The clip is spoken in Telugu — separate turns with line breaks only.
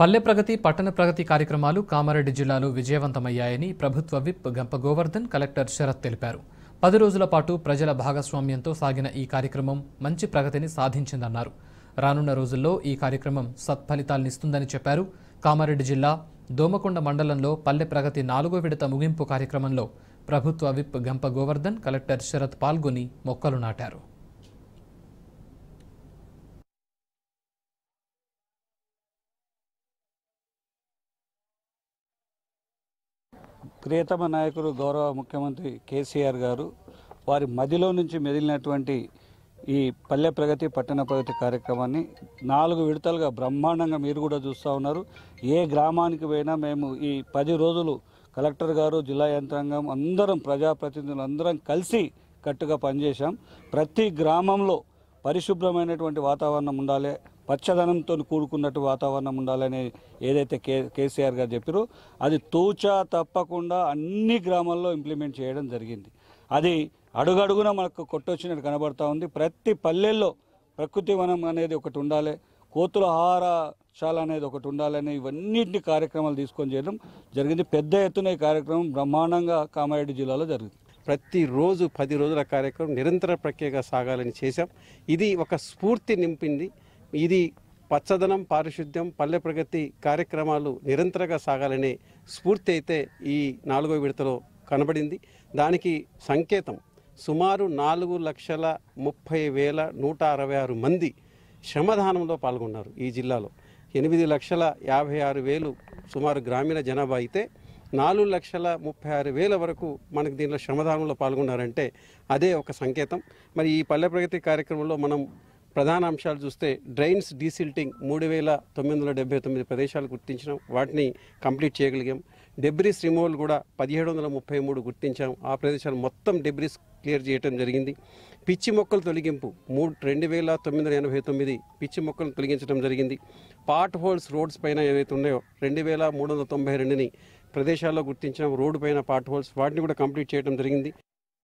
పల్లె ప్రగతి పట్టణ ప్రగతి కార్యక్రమాలు కామారెడ్డి జిల్లాలో విజయవంతమయ్యాయని ప్రభుత్వ విప్ గంప గోవర్ధన్ కలెక్టర్ శరత్ తెలిపారు పది రోజుల పాటు ప్రజల భాగస్వామ్యంతో సాగిన ఈ కార్యక్రమం మంచి ప్రగతిని సాధించిందన్నారు రానున్న రోజుల్లో ఈ కార్యక్రమం సత్ఫలితాలనిస్తుందని చెప్పారు కామారెడ్డి జిల్లా దోమకొండ మండలంలో పల్లె ప్రగతి నాలుగో విడత ముగింపు కార్యక్రమంలో ప్రభుత్వ విప్ గంప గోవర్ధన్ కలెక్టర్ శరత్ పాల్గొని మొక్కలు నాటారు
ప్రియతమ నాయకుడు గౌరవ ముఖ్యమంత్రి కేసీఆర్ గారు వారి మదిలో నుంచి మెదిలినటువంటి ఈ పల్లె ప్రగతి పట్టణ ప్రగతి కార్యక్రమాన్ని నాలుగు విడతలుగా బ్రహ్మాండంగా మీరు కూడా చూస్తూ ఉన్నారు ఏ గ్రామానికి పోయినా మేము ఈ పది రోజులు కలెక్టర్ గారు జిల్లా యంత్రాంగం అందరం ప్రజాప్రతినిధులు అందరం కలిసి కట్టుగా పనిచేశాం ప్రతి గ్రామంలో పరిశుభ్రమైనటువంటి వాతావరణం ఉండాలి పచ్చదనంతో కూడుకున్నట్టు వాతావరణం ఉండాలని ఏదైతే కే కేసీఆర్ గారు చెప్పారో అది తూచా తప్పకుండా అన్ని గ్రామాల్లో ఇంప్లిమెంట్ చేయడం జరిగింది అది అడుగడుగున మనకు కొట్టొచ్చినట్టు కనబడతా ఉంది ప్రతి పల్లెల్లో ప్రకృతి వనం అనేది ఒకటి ఉండాలి కోతుల ఆహార చాలా అనేది ఒకటి ఉండాలని ఇవన్నింటిని కార్యక్రమాలు తీసుకొని చేయడం జరిగింది పెద్ద ఎత్తున ఈ కార్యక్రమం బ్రహ్మాండంగా
కామారెడ్డి జిల్లాలో జరిగింది ప్రతిరోజు పది రోజుల కార్యక్రమం నిరంతర ప్రక్రియగా సాగాలని చేశాం ఇది ఒక స్ఫూర్తి నింపింది ఇది పచ్చదనం పారిశుద్ధ్యం పల్లె ప్రగతి కార్యక్రమాలు నిరంతరంగా సాగాలనే స్ఫూర్తి అయితే ఈ నాలుగో విడతలో కనబడింది దానికి సంకేతం సుమారు నాలుగు లక్షల ముప్పై వేల నూట అరవై ఆరు మంది శ్రమదానంలో పాల్గొన్నారు ఈ జిల్లాలో ఎనిమిది లక్షల యాభై ఆరు వేలు సుమారు గ్రామీణ జనాభా అయితే నాలుగు లక్షల ముప్పై ఆరు వేల వరకు మనకు దీనిలో శ్రమదానంలో పాల్గొన్నారంటే అదే ఒక సంకేతం మరి ఈ పల్లె ప్రగతి కార్యక్రమంలో మనం ప్రధాన అంశాలు చూస్తే డ్రైన్స్ డీసిల్టింగ్ మూడు వేల తొమ్మిది వందల డెబ్బై తొమ్మిది ప్రదేశాలు గుర్తించినాం వాటిని కంప్లీట్ చేయగలిగాం డెబ్రిస్ రిమూవల్ కూడా పదిహేడు వందల ముప్పై మూడు గుర్తించాం ఆ ప్రదేశాలు మొత్తం డెబ్రిస్ క్లియర్ చేయడం జరిగింది పిచ్చి మొక్కల తొలగింపు మూడు రెండు వేల తొమ్మిది వందల ఎనభై తొమ్మిది పిచ్చి మొక్కలను తొలగించడం జరిగింది పాట్ హోల్స్ రోడ్స్ పైన ఏవైతే ఉన్నాయో రెండు వేల మూడు వందల తొంభై రెండుని ప్రదేశాల్లో గుర్తించిన రోడ్డు పైన పాట్ హోల్స్ వాటిని కూడా కంప్లీట్ చేయడం జరిగింది